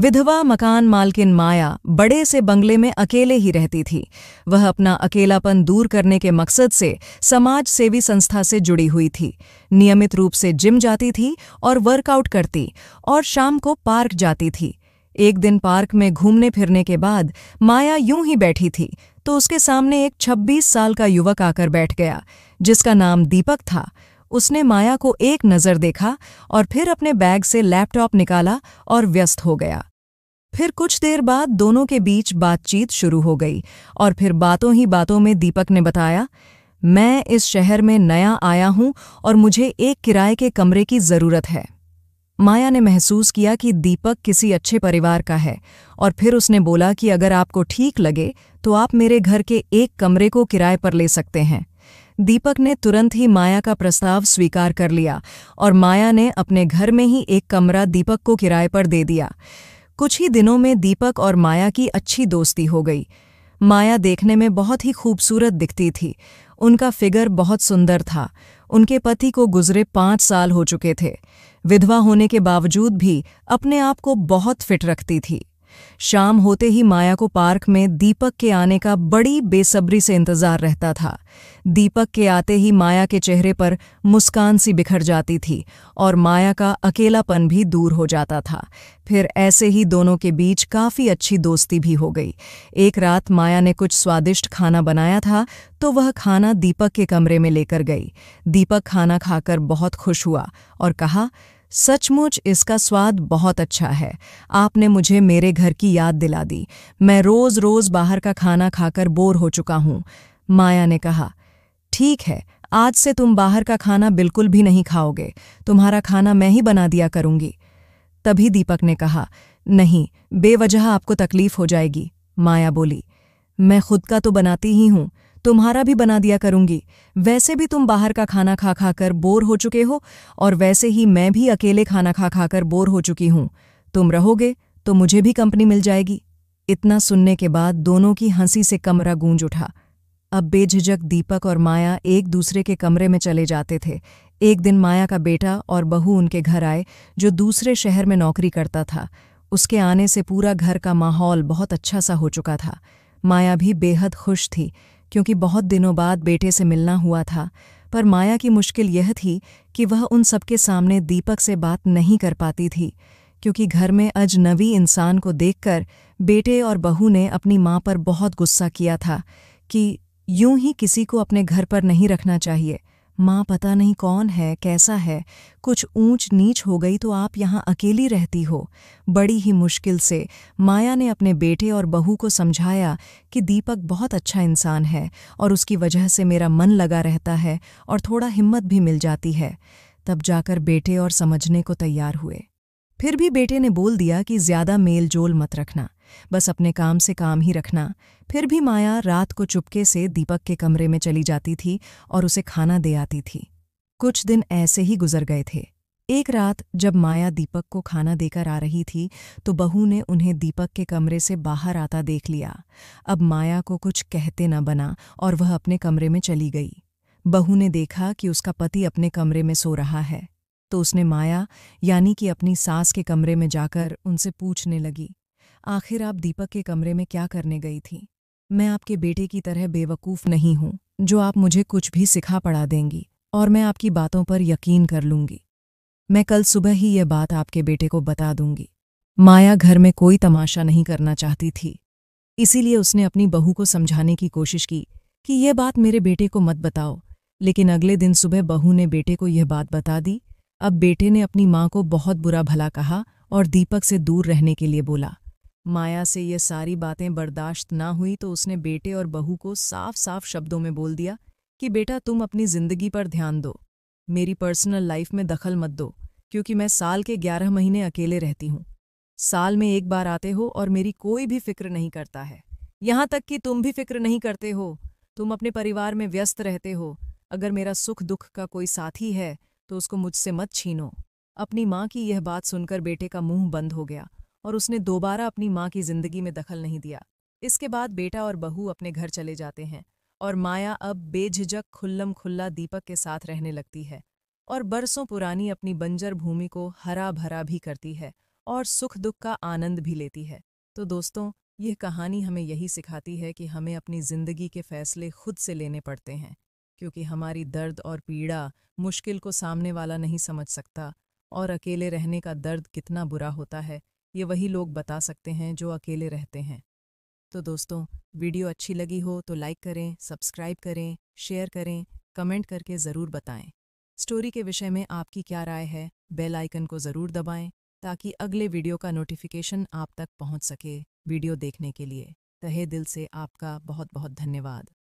विधवा मकान मालकिन माया बड़े से बंगले में अकेले ही रहती थी वह अपना अकेलापन दूर करने के मकसद से समाज सेवी संस्था से जुड़ी हुई थी नियमित रूप से जिम जाती थी और वर्कआउट करती और शाम को पार्क जाती थी एक दिन पार्क में घूमने फिरने के बाद माया यूं ही बैठी थी तो उसके सामने एक 26 साल का युवक आकर बैठ गया जिसका नाम दीपक था उसने माया को एक नज़र देखा और फिर अपने बैग से लैपटॉप निकाला और व्यस्त हो गया फिर कुछ देर बाद दोनों के बीच बातचीत शुरू हो गई और फिर बातों ही बातों में दीपक ने बताया मैं इस शहर में नया आया हूं और मुझे एक किराए के कमरे की ज़रूरत है माया ने महसूस किया कि दीपक किसी अच्छे परिवार का है और फिर उसने बोला कि अगर आपको ठीक लगे तो आप मेरे घर के एक कमरे को किराए पर ले सकते हैं दीपक ने तुरंत ही माया का प्रस्ताव स्वीकार कर लिया और माया ने अपने घर में ही एक कमरा दीपक को किराए पर दे दिया कुछ ही दिनों में दीपक और माया की अच्छी दोस्ती हो गई माया देखने में बहुत ही खूबसूरत दिखती थी उनका फिगर बहुत सुंदर था उनके पति को गुजरे पाँच साल हो चुके थे विधवा होने के बावजूद भी अपने आप को बहुत फिट रखती थी शाम होते ही माया को पार्क में दीपक के आने का बड़ी बेसब्री से इंतज़ार रहता था दीपक के आते ही माया के चेहरे पर मुस्कान सी बिखर जाती थी और माया का अकेलापन भी दूर हो जाता था फिर ऐसे ही दोनों के बीच काफ़ी अच्छी दोस्ती भी हो गई एक रात माया ने कुछ स्वादिष्ट खाना बनाया था तो वह खाना दीपक के कमरे में लेकर गई दीपक खाना खाकर बहुत खुश हुआ और कहा सचमुच इसका स्वाद बहुत अच्छा है आपने मुझे मेरे घर की याद दिला दी मैं रोज़ रोज़ बाहर का खाना खाकर बोर हो चुका हूँ माया ने कहा ठीक है आज से तुम बाहर का खाना बिल्कुल भी नहीं खाओगे तुम्हारा खाना मैं ही बना दिया करूँगी तभी दीपक ने कहा नहीं बेवजह आपको तकलीफ़ हो जाएगी माया बोली मैं खुद का तो बनाती ही हूं तुम्हारा भी बना दिया करूंगी वैसे भी तुम बाहर का खाना खा खा कर बोर हो चुके हो और वैसे ही मैं भी अकेले खाना खा खा कर बोर हो चुकी हूं तुम रहोगे तो मुझे भी कंपनी मिल जाएगी इतना सुनने के बाद दोनों की हंसी से कमरा गूंज उठा अब बेझिझक दीपक और माया एक दूसरे के कमरे में चले जाते थे एक दिन माया का बेटा और बहू उनके घर आए जो दूसरे शहर में नौकरी करता था उसके आने से पूरा घर का माहौल बहुत अच्छा सा हो चुका था माया भी बेहद खुश थी क्योंकि बहुत दिनों बाद बेटे से मिलना हुआ था पर माया की मुश्किल यह थी कि वह उन सबके सामने दीपक से बात नहीं कर पाती थी क्योंकि घर में अजनबी इंसान को देखकर बेटे और बहू ने अपनी माँ पर बहुत गुस्सा किया था कि यूं ही किसी को अपने घर पर नहीं रखना चाहिए माँ पता नहीं कौन है कैसा है कुछ ऊंच नीच हो गई तो आप यहाँ अकेली रहती हो बड़ी ही मुश्किल से माया ने अपने बेटे और बहू को समझाया कि दीपक बहुत अच्छा इंसान है और उसकी वजह से मेरा मन लगा रहता है और थोड़ा हिम्मत भी मिल जाती है तब जाकर बेटे और समझने को तैयार हुए फिर भी बेटे ने बोल दिया कि ज्यादा मेल जोल मत रखना बस अपने काम से काम ही रखना फिर भी माया रात को चुपके से दीपक के कमरे में चली जाती थी और उसे खाना दे आती थी कुछ दिन ऐसे ही गुजर गए थे एक रात जब माया दीपक को खाना देकर आ रही थी तो बहू ने उन्हें दीपक के कमरे से बाहर आता देख लिया अब माया को कुछ कहते न बना और वह अपने कमरे में चली गई बहू ने देखा कि उसका पति अपने कमरे में सो रहा है तो उसने माया यानी कि अपनी सास के कमरे में जाकर उनसे पूछने लगी आखिर आप दीपक के कमरे में क्या करने गई थी मैं आपके बेटे की तरह बेवकूफ़ नहीं हूं जो आप मुझे कुछ भी सिखा पढ़ा देंगी और मैं आपकी बातों पर यकीन कर लूंगी मैं कल सुबह ही यह बात आपके बेटे को बता दूंगी माया घर में कोई तमाशा नहीं करना चाहती थी इसीलिए उसने अपनी बहू को समझाने की कोशिश की कि यह बात मेरे बेटे को मत बताओ लेकिन अगले दिन सुबह बहू ने बेटे को यह बात बता दी अब बेटे ने अपनी माँ को बहुत बुरा भला कहा और दीपक से दूर रहने के लिए बोला माया से ये सारी बातें बर्दाश्त ना हुई तो उसने बेटे और बहू को साफ साफ शब्दों में बोल दिया कि बेटा तुम अपनी ज़िंदगी पर ध्यान दो मेरी पर्सनल लाइफ में दखल मत दो क्योंकि मैं साल के ग्यारह महीने अकेले रहती हूँ साल में एक बार आते हो और मेरी कोई भी फिक्र नहीं करता है यहाँ तक कि तुम भी फिक्र नहीं करते हो तुम अपने परिवार में व्यस्त रहते हो अगर मेरा सुख दुख का कोई साथी है तो उसको मुझसे मत छीनो अपनी माँ की यह बात सुनकर बेटे का मुंह बंद हो गया और उसने दोबारा अपनी माँ की जिंदगी में दखल नहीं दिया इसके बाद बेटा और बहू अपने घर चले जाते हैं और माया अब बेझिझक खुल्लम खुल्ला दीपक के साथ रहने लगती है और बरसों पुरानी अपनी बंजर भूमि को हरा भरा भी करती है और सुख दुख का आनंद भी लेती है तो दोस्तों यह कहानी हमें यही सिखाती है कि हमें अपनी ज़िंदगी के फैसले खुद से लेने पड़ते हैं क्योंकि हमारी दर्द और पीड़ा मुश्किल को सामने वाला नहीं समझ सकता और अकेले रहने का दर्द कितना बुरा होता है ये वही लोग बता सकते हैं जो अकेले रहते हैं तो दोस्तों वीडियो अच्छी लगी हो तो लाइक करें सब्सक्राइब करें शेयर करें कमेंट करके ज़रूर बताएं स्टोरी के विषय में आपकी क्या राय है बेल आइकन को ज़रूर दबाएं ताकि अगले वीडियो का नोटिफिकेशन आप तक पहुंच सके वीडियो देखने के लिए तहे दिल से आपका बहुत बहुत धन्यवाद